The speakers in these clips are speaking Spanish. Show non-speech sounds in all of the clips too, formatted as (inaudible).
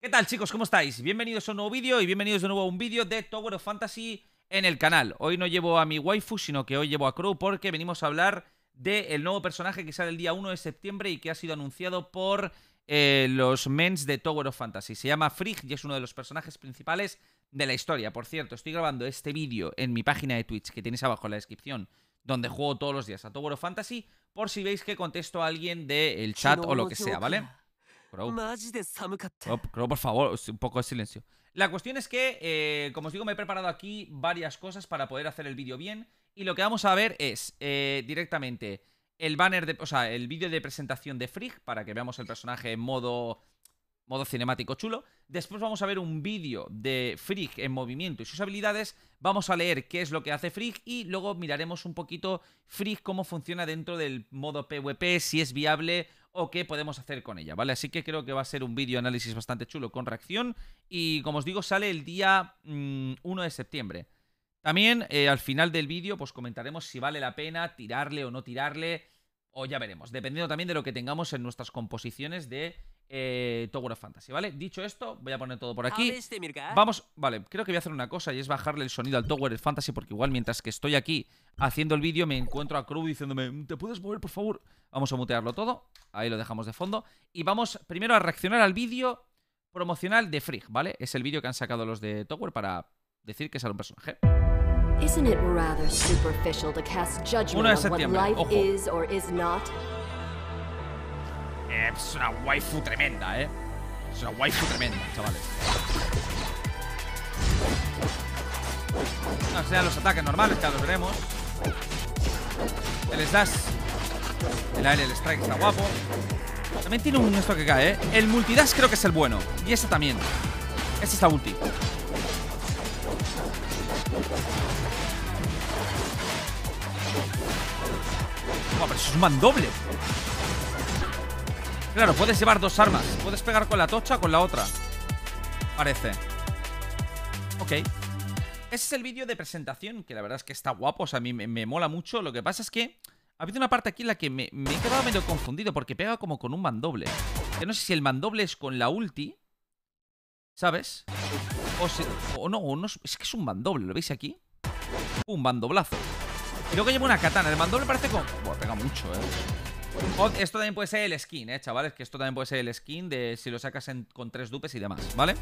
¿Qué tal chicos? ¿Cómo estáis? Bienvenidos a un nuevo vídeo y bienvenidos de nuevo a un vídeo de Tower of Fantasy en el canal. Hoy no llevo a mi waifu, sino que hoy llevo a Crow porque venimos a hablar del nuevo personaje que sale el día 1 de septiembre y que ha sido anunciado por eh, los mens de Tower of Fantasy. Se llama Frigg y es uno de los personajes principales de la historia. Por cierto, estoy grabando este vídeo en mi página de Twitch que tenéis abajo en la descripción donde juego todos los días a Tower of Fantasy por si veis que contesto a alguien del chat o lo que sea, ¿vale? Crow. por favor, un poco de silencio. La cuestión es que, eh, como os digo, me he preparado aquí varias cosas para poder hacer el vídeo bien. Y lo que vamos a ver es eh, directamente el banner, de, o sea, el vídeo de presentación de Frigg para que veamos el personaje en modo modo cinemático chulo. Después vamos a ver un vídeo de Frigg en movimiento y sus habilidades. Vamos a leer qué es lo que hace Frigg y luego miraremos un poquito Frigg cómo funciona dentro del modo PvP, si es viable o qué podemos hacer con ella, ¿vale? Así que creo que va a ser un vídeo análisis bastante chulo con reacción y como os digo sale el día 1 mm, de septiembre. También eh, al final del vídeo pues comentaremos si vale la pena tirarle o no tirarle o ya veremos, dependiendo también de lo que tengamos en nuestras composiciones de eh, Tower Fantasy, ¿vale? Dicho esto, voy a poner todo por aquí. Vamos, vale, creo que voy a hacer una cosa y es bajarle el sonido al Tower of Fantasy porque igual mientras que estoy aquí haciendo el vídeo me encuentro a crew diciéndome, ¿te puedes mover, por favor? Vamos a mutearlo todo, ahí lo dejamos de fondo. Y vamos primero a reaccionar al vídeo promocional de Frigg, ¿vale? Es el vídeo que han sacado los de Tower para decir que sale un personaje. ¿No es superficial eh, pues es una waifu tremenda, ¿eh? Es una waifu tremenda, chavales. No sean los ataques normales, ya los veremos. El slash. El aire, el strike está guapo. También tiene un esto que cae, ¿eh? El multidash creo que es el bueno. Y ese también. Este está ulti. no pero eso es un mandoble. Claro, puedes llevar dos armas. Puedes pegar con la tocha o con la otra. Parece. Ok. Ese es el vídeo de presentación, que la verdad es que está guapo. O sea, a mí me, mola mucho. Lo que pasa es que ha habido una parte aquí en la que me, he quedado medio confundido porque pega como con un mandoble. Yo no sé si el mandoble es con la ulti, ¿sabes? O, no, no, es que es un mandoble, ¿lo veis aquí? Un mandoblazo. Creo que lleva una katana. El mandoble parece como... Bueno, pega mucho, ¿eh? Esto también puede ser el skin, eh, chavales Que esto también puede ser el skin de si lo sacas con tres dupes y demás, ¿vale?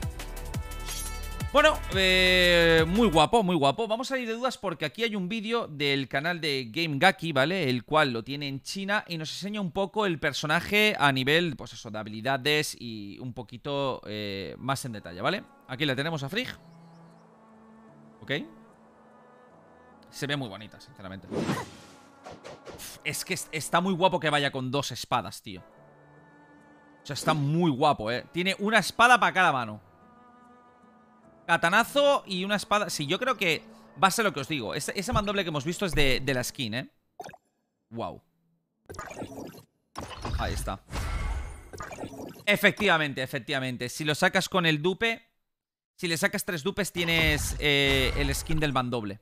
Bueno, eh, muy guapo, muy guapo Vamos a ir de dudas porque aquí hay un vídeo del canal de Game Gaki, ¿vale? El cual lo tiene en China y nos enseña un poco el personaje a nivel, pues eso, de habilidades y un poquito eh, más en detalle, ¿vale? Aquí la tenemos a Frigg ¿Ok? Se ve muy bonita, sinceramente es que está muy guapo que vaya con dos espadas, tío O sea, está muy guapo, eh Tiene una espada para cada mano Catanazo y una espada Sí, yo creo que va a ser lo que os digo Ese mandoble que hemos visto es de, la skin, eh Wow Ahí está Efectivamente, efectivamente Si lo sacas con el dupe Si le sacas tres dupes tienes eh, el skin del mandoble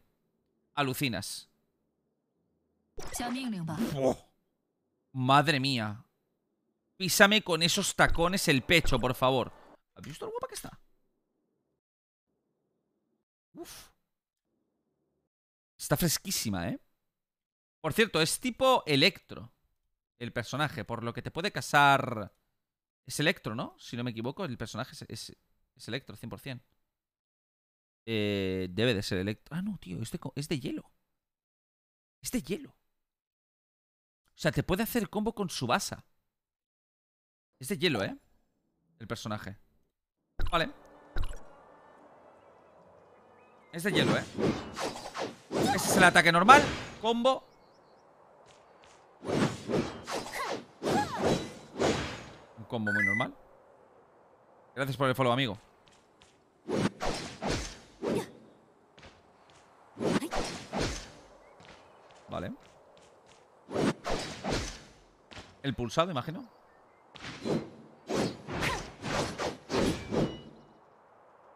Alucinas Oh. madre mía. Písame con esos tacones el pecho, por favor. ¿Has visto lo guapa que está? Uf. Está fresquísima, ¿eh? Por cierto, es tipo Electro. El personaje, por lo que te puede casar... Es Electro, ¿no? Si no me equivoco, el personaje es, Electro, 100%. Eh, debe de ser Electro. Ah, no, tío, es de hielo. Es de hielo. O sea, te puede hacer combo con su basa. Es de hielo, ¿eh? El personaje. Vale. Es de hielo, ¿eh? Ese es el ataque normal. Combo. Un combo muy normal. Gracias por el follow, amigo. El pulsado, imagino.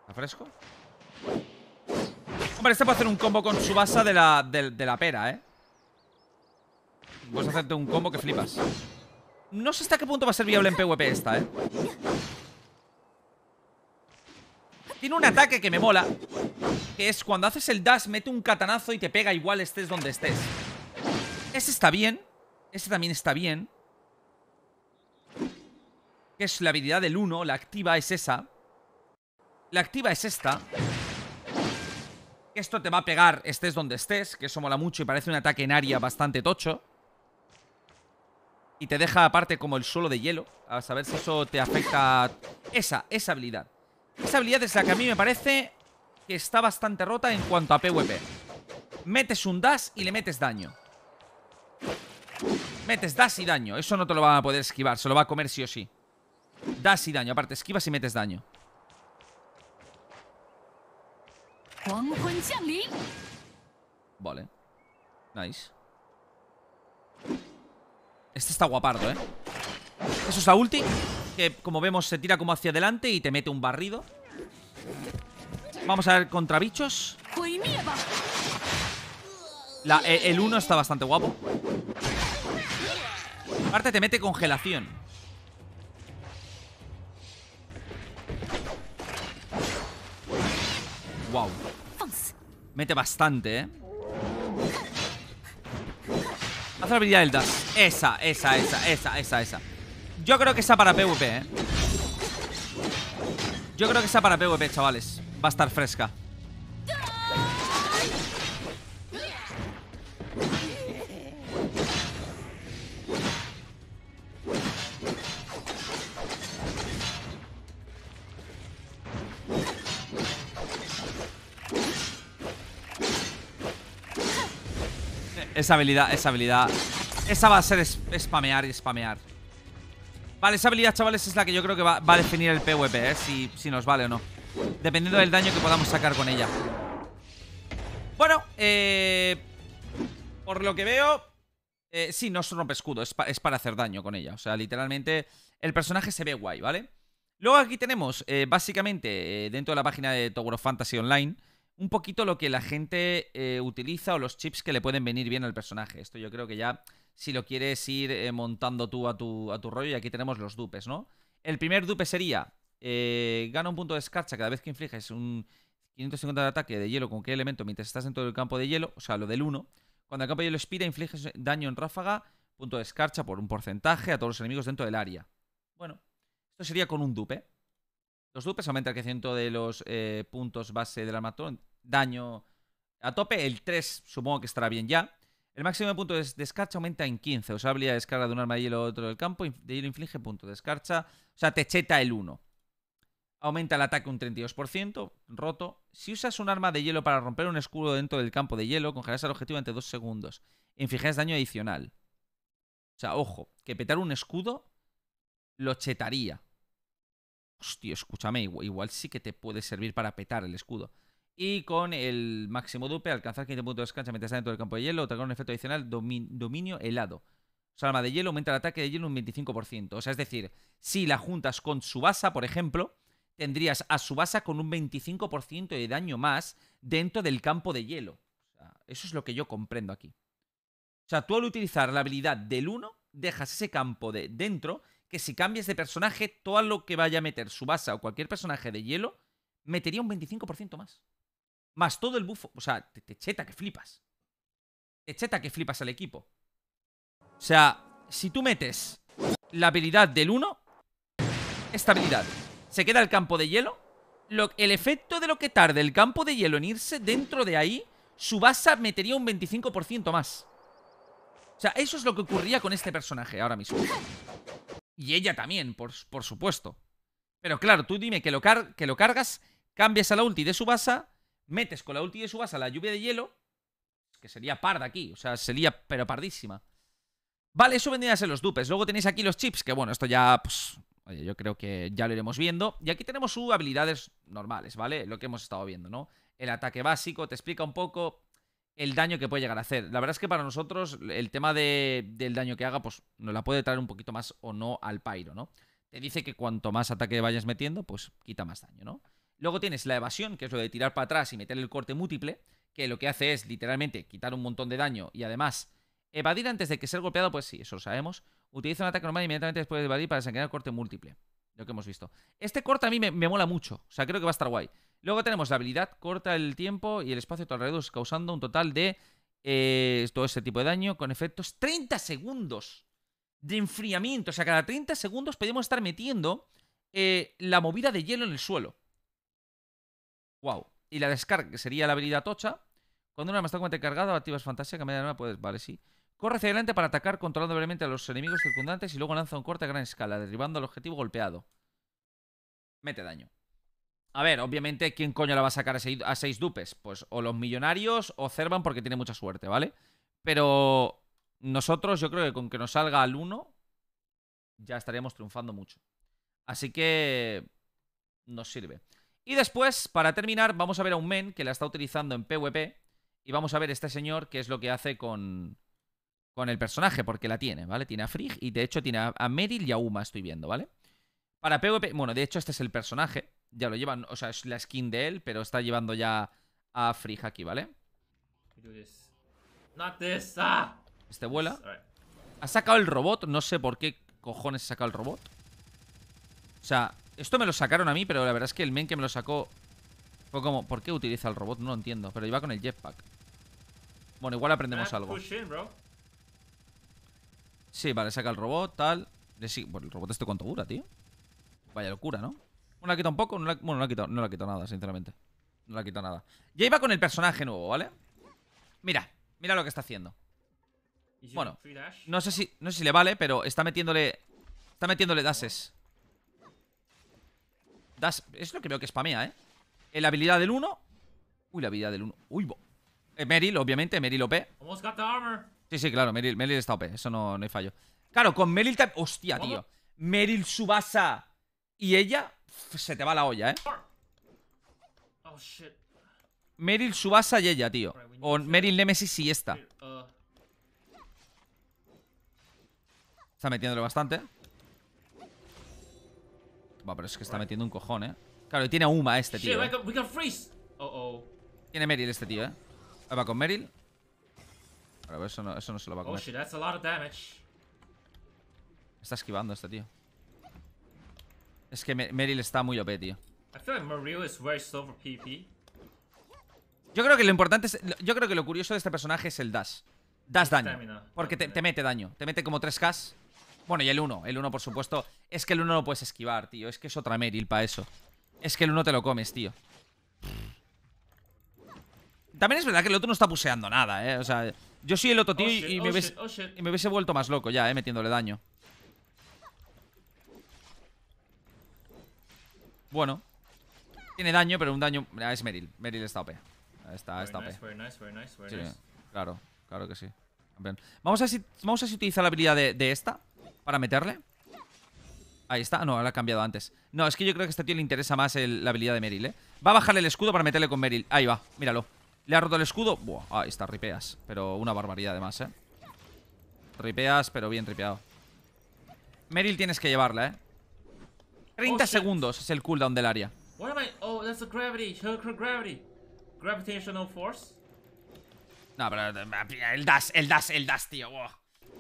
A fresco? Hombre, este puede hacer un combo con su base de la, de, la pera, ¿eh? Puedes hacerte un combo que flipas. No sé hasta qué punto va a ser viable en PvP esta, ¿eh? Tiene un ataque que me mola Que es cuando haces el dash Mete un catanazo y te pega igual estés donde estés Ese está bien Ese también está bien que es la habilidad del 1, la activa es esa. La activa es esta. Esto te va a pegar estés donde estés, que eso mola mucho y parece un ataque en área bastante tocho. Y te deja aparte como el suelo de hielo, a saber si eso te afecta... Esa, esa habilidad. Esa habilidad es la que a mí me parece que está bastante rota en cuanto a PvP. Metes un dash y le metes daño. Metes dash y daño. Eso no te lo va a poder esquivar, se lo va a comer sí o sí da y daño, aparte, esquivas y metes daño Vale Nice Este está guapardo, eh Eso es la ulti Que como vemos se tira como hacia adelante Y te mete un barrido Vamos a ver contra bichos e, El 1 está bastante guapo Aparte te mete congelación Wow Mete bastante, ¿eh? Haz la habilidad del dash Esa, esa, esa, esa, esa, esa Yo creo que esa para PvP, ¿eh? Yo creo que esa para PvP, chavales Va a estar fresca Esa habilidad, esa habilidad Esa va a ser spamear y spamear Vale, esa habilidad, chavales, es la que yo creo que va, a definir el PvP, ¿eh? Si, nos vale o no Dependiendo del daño que podamos sacar con ella Bueno, eh, Por lo que veo eh, Sí, no es rompe escudo, es, es, para hacer daño con ella O sea, literalmente El personaje se ve guay, ¿vale? Luego aquí tenemos, eh, básicamente, eh, dentro de la página de Tower of Fantasy Online un poquito lo que la gente eh, utiliza o los chips que le pueden venir bien al personaje. Esto yo creo que ya, si lo quieres ir eh, montando tú a tu, a tu rollo, y aquí tenemos los dupes, ¿no? El primer dupe sería, eh, gana un punto de escarcha cada vez que infliges un 550 de ataque de hielo con qué elemento mientras estás dentro del campo de hielo, o sea, lo del 1. Cuando el campo de hielo expira, infliges daño en ráfaga, punto de escarcha por un porcentaje a todos los enemigos dentro del área. Bueno, esto sería con un dupe. Los dupes aumentan el crecimiento de los puntos base del armatón daño a tope. El 3 supongo que estará bien ya. El máximo de puntos de descarcha aumenta en 15. O sea, habilidad de descarga de un arma de hielo otro del campo. De hielo inflige punto de escarcha. O sea, te cheta el 1. Aumenta el ataque un 32%, roto. Si usas un arma de hielo para romper un escudo dentro del campo de hielo, congelas el objetivo durante 2 segundos. Infliges daño adicional. O sea, ojo, que petar un escudo lo chetaría. Hostia, escúchame, igual sí que te puede servir para petar el escudo. Y con el máximo dupe, alcanzar 15 puntos de descanso mientras está dentro del campo de hielo, otorgar un efecto adicional dominio helado. O arma de hielo aumenta el ataque de hielo un 25%. O sea, es decir, si la juntas con su basa, por ejemplo, tendrías a su basa con un 25% de daño más dentro del campo de hielo. O sea, eso es lo que yo comprendo aquí. O sea, tú al utilizar la habilidad del 1, dejas ese campo de dentro, que si cambias de personaje, todo lo que vaya a meter su basa o cualquier personaje de hielo, metería un 25% más. Más todo el bufo. O sea, te, cheta que flipas. Te cheta que flipas al equipo. O sea, si tú metes la habilidad del 1, esta habilidad se queda el campo de hielo. el efecto de lo que tarde el campo de hielo en irse dentro de ahí, su basa metería un 25% más. O sea, eso es lo que ocurría con este personaje ahora mismo. Y ella también, por, por supuesto. Pero claro, tú dime que lo, que lo cargas, cambias a la ulti de su basa metes con la ulti de a la lluvia de hielo, que sería parda aquí, o sea, sería pero pardísima. Vale, eso vendría a ser los dupes. Luego tenéis aquí los chips, que bueno, esto ya, pues, yo creo que ya lo iremos viendo. Y aquí tenemos sus habilidades normales, ¿vale? Lo que hemos estado viendo, ¿no? El ataque básico, te explica un poco el daño que puede llegar a hacer. La verdad es que para nosotros el tema de, del daño que haga, pues nos la puede traer un poquito más o no al Pyro, ¿no? Te dice que cuanto más ataque vayas metiendo, pues quita más daño, ¿no? Luego tienes la evasión, que es lo de tirar para atrás y meter el corte múltiple, que lo que hace es literalmente quitar un montón de daño y además evadir antes de que ser golpeado, pues sí, eso lo sabemos. Utiliza un ataque normal inmediatamente después de evadir para sacar el corte múltiple. Lo que hemos visto. Este corte a mí me, mola mucho, o sea, creo que va a estar guay. Luego tenemos la habilidad, corta el tiempo y el espacio a tu alrededor, causando un total de eh, todo ese tipo de daño con efectos 30 segundos de enfriamiento. O sea, cada 30 segundos podemos estar metiendo eh, la movida de hielo en el suelo. Wow. Y la descarga, que sería la habilidad tocha. Cuando una arma está completamente cargada, activas fantasía, que media arma puedes. Vale, sí. Corre hacia adelante para atacar controlando brevemente a los enemigos circundantes y luego lanza un corte a gran escala, derribando al objetivo golpeado. Mete daño. A ver, obviamente, ¿quién coño la va a sacar a seis, dupes? Pues o los millonarios o Cervan porque tiene mucha suerte, ¿vale? Pero nosotros, yo creo que con que nos salga al 1, ya estaríamos triunfando mucho. Así que nos sirve. Y después, para terminar, vamos a ver a un men que la está utilizando en PvP. Y vamos a ver este señor qué es lo que hace con, con el personaje, porque la tiene, ¿vale? Tiene a Frigg y de hecho tiene a, a Meryl y a Uma, estoy viendo, ¿vale? Para PvP, bueno, de hecho este es el personaje. Ya lo llevan, o sea, es la skin de él, pero está llevando ya a Frigg aquí, ¿vale? Este vuela. Ha sacado el robot, no sé por qué cojones ha sacado el robot. O sea, esto me lo sacaron a mí, pero la verdad es que el men que me lo sacó fue como, ¿por qué utiliza el robot? No lo entiendo, pero iba con el jetpack. Bueno, igual aprendemos algo. Sí, vale, saca el robot, tal. el robot este cuánto dura, tío. Vaya locura, ¿no? No la ha quitado un poco, bueno, no la, quitado, no nada, sinceramente. No la ha quitado nada. Ya iba con el personaje nuevo, ¿vale? Mira, mira lo que está haciendo. Bueno, no sé si, no si le vale, pero está metiéndole... Está metiéndole dases es lo que veo que spamea, ¿eh? la habilidad del 1. Uy, la habilidad del 1. Uy, bo. Eh, Meryl, obviamente, Meryl OP. Sí, sí, claro, Meryl, está OP. Eso no, no hay fallo. Claro, con Meryl te... Hostia, tío. Meril Subasa y ella. Se te va la olla, ¿eh? Oh, Subasa y ella, tío. O Meryl Nemesis y esta. Uh. Está metiéndole bastante. Va, pero es que está metiendo un cojón, ¿eh? Claro, y tiene Uma este tío. Eh. Tiene Meryl este tío, ¿eh? Ahí va con Meryl. Pero eso no, eso no se lo va a oh, comer. Está esquivando este tío. Es que Meryl está muy OP, tío. Yo creo que lo importante es. Yo creo que lo curioso de este personaje es el dash. Dash daño. Porque te, te mete daño. Te mete como 3K bueno, y el 1, el 1 por supuesto. Es que el 1 lo puedes esquivar, tío. Es que es otra Meril para eso. Es que el 1 te lo comes, tío. También es verdad que el otro no está puseando nada, eh. O sea, yo soy el otro tío y, me hubiese, vuelto más loco ya, eh, metiéndole daño. Bueno. Tiene daño, pero un daño... es Meril. Meril está OP. Está, está OP. Sí, claro, claro que sí. Vamos a ver si, vamos a si utiliza la habilidad de esta para meterle. Ahí está, no, la ha cambiado antes No, es que yo creo que a este tío le interesa más la habilidad de Meryl, ¿eh? Va a bajarle el escudo para meterle con Meryl Ahí va, míralo Le ha roto el escudo Buah, ahí está, ripeas Pero una barbaridad además, ¿eh? Ripeas, pero bien ripeado Meryl tienes que llevarla, ¿eh? 30 segundos es el cooldown del área No, pero eh, el dash, el dash, el dash, tío Buah.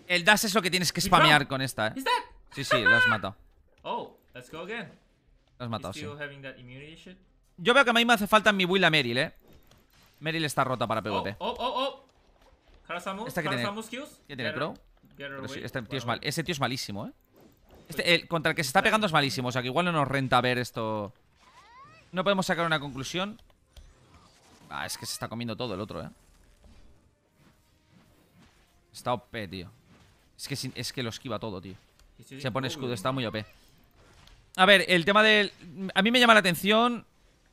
El dash es lo que tienes que spamear con esta, eh. Sí, sí, lo has matado. (laughs) Oh, let's go again. Lo has matado, sí. Yo veo que a mí me hace falta mi build a Meryl, eh. Meryl está rota para oh, pegote Oh, oh, oh, tiene? ¿Qué tiene, Crow? este tío es Ese tío es malísimo, eh. Pues este, contra el que se está pegando es malísimo, o sea que igual no nos renta ver esto. No podemos sacar una conclusión. Ah, es que se está comiendo todo el otro, eh. Está OP, tío. Es que, es que lo esquiva todo, tío. Se pone escudo, está muy OP. A ver, el tema del... A mí me llama la atención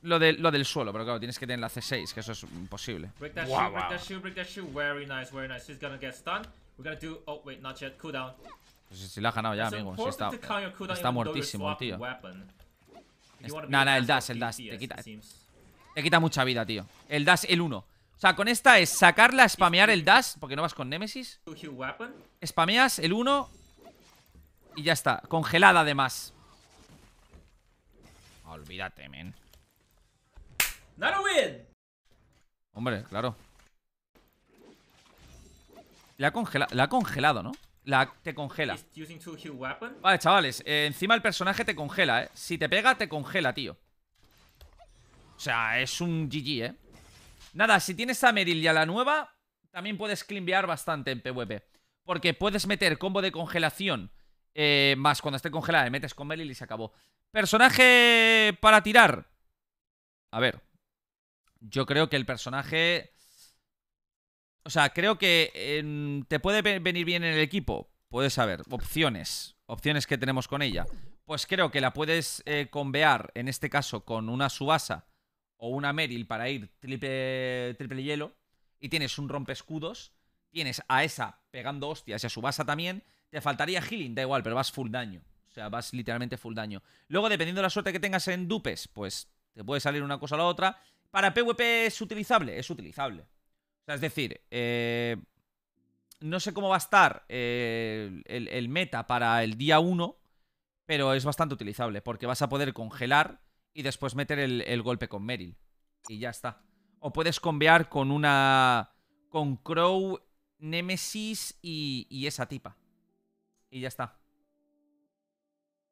lo, de, lo del suelo, pero claro, tienes que tener la C6, que eso es imposible. Break wow, oh, pues si la ha ganado ya, amigo. está, muertísimo, tío. Nada, no, el dash, el dash. Te quita, te quita mucha vida, tío. El dash, el 1. O sea, con esta es sacarla, spamear el dash, porque no vas con Nemesis. Spameas el 1 y ya está. Congelada además. Olvídate, men. Hombre, claro. La, congela la ha congelado, ¿no? La te congela. Vale, chavales, eh, encima el personaje te congela, ¿eh? Si te pega, te congela, tío. O sea, es un GG, ¿eh? Nada, si tienes a Meril y a la nueva, también puedes climbear bastante en PvP. Porque puedes meter combo de congelación eh, más cuando esté congelada, le metes con Meril y se acabó. Personaje para tirar. A ver. Yo creo que el personaje... O sea, creo que te puede venir bien en el equipo. Puedes saber, opciones. Opciones que tenemos con ella. Pues creo que la puedes eh, convear, en este caso, con una subasa o una Meril para ir triple, triple hielo y tienes un rompe tienes a esa pegando hostias y a su basa también, te faltaría healing, da igual, pero vas full daño. O sea, vas literalmente full daño. Luego, dependiendo de la suerte que tengas en dupes, pues te puede salir una cosa o la otra. Para PvP es utilizable, es utilizable. O sea, es decir, eh, no sé cómo va a estar eh, el, el meta para el día 1, pero es bastante utilizable, porque vas a poder congelar y después meter el, golpe con Meryl. Y ya está. O puedes convear con una. con Crow, Nemesis y, esa tipa. Y ya está.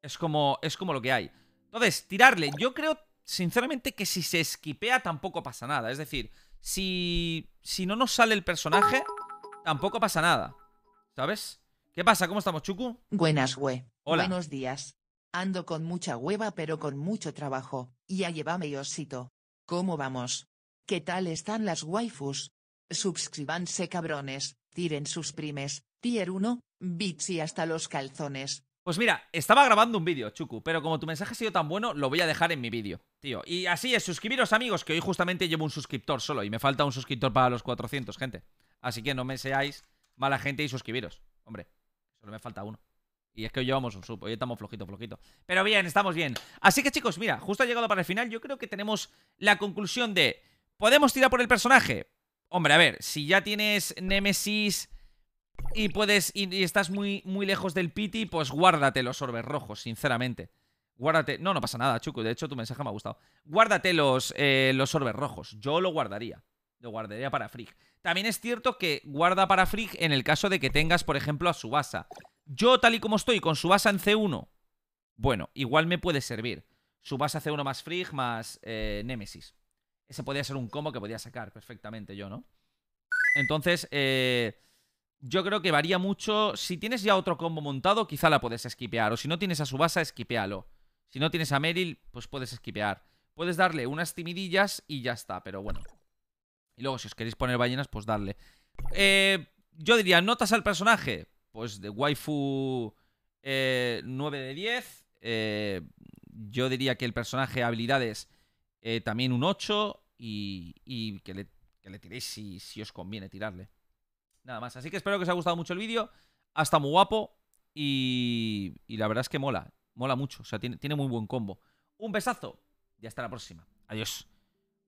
Es como, es como lo que hay. Entonces, tirarle. Yo creo, sinceramente, que si se esquipea tampoco pasa nada. Es decir, si, si no nos sale el personaje, tampoco pasa nada. ¿Sabes? ¿Qué pasa? ¿Cómo estamos, Chuku? Buenas, güey. Hola. Buenos días. Ando con mucha hueva pero con mucho trabajo, ya llévame osito. ¿Cómo vamos? ¿Qué tal están las waifus? Suscríbanse cabrones, tiren sus primes, tier 1, bits y hasta los calzones. Pues mira, estaba grabando un vídeo, Chuku, pero como tu mensaje ha sido tan bueno, lo voy a dejar en mi vídeo, tío. Y así es, suscribiros amigos, que hoy justamente llevo un suscriptor solo y me falta un suscriptor para los 400, gente. Así que no me seáis mala gente y suscribiros, hombre. Solo me falta uno. Y es que hoy llevamos un sub, hoy estamos flojito, flojito. Pero bien, estamos bien. Así que chicos, mira, justo ha llegado para el final, yo creo que tenemos la conclusión de... ¿Podemos tirar por el personaje? Hombre, a ver, si ya tienes Nemesis y puedes y, estás muy, muy lejos del Pity, pues guárdate los orbes rojos, sinceramente. Guárdate... No, no pasa nada, Chuku, de hecho tu mensaje me ha gustado. Guárdate los, eh, los orbes rojos, yo lo guardaría. Lo guardaría para Frigg. También es cierto que guarda para Frigg en el caso de que tengas, por ejemplo, a Subasa. Yo, tal y como estoy, con su Subasa en C1, bueno, igual me puede servir. Subasa C1 más Frigg más Némesis eh, Nemesis. Ese podría ser un combo que podía sacar perfectamente yo, ¿no? Entonces, eh, yo creo que varía mucho. Si tienes ya otro combo montado, quizá la puedes esquipear. O si no tienes a Subasa, esquipealo. Si no tienes a Meryl, pues puedes esquipear. Puedes darle unas timidillas y ya está, pero bueno. Y luego, si os queréis poner ballenas, pues darle. Eh, yo diría, notas al personaje pues de waifu 9 eh, de 10. Eh, yo diría que el personaje habilidades eh, también un 8 y, que, le, tiréis si, si, os conviene tirarle. Nada más. Así que espero que os haya gustado mucho el vídeo. Hasta muy guapo y, y, la verdad es que mola. Mola mucho. O sea, tiene, tiene muy buen combo. Un besazo y hasta la próxima. Adiós.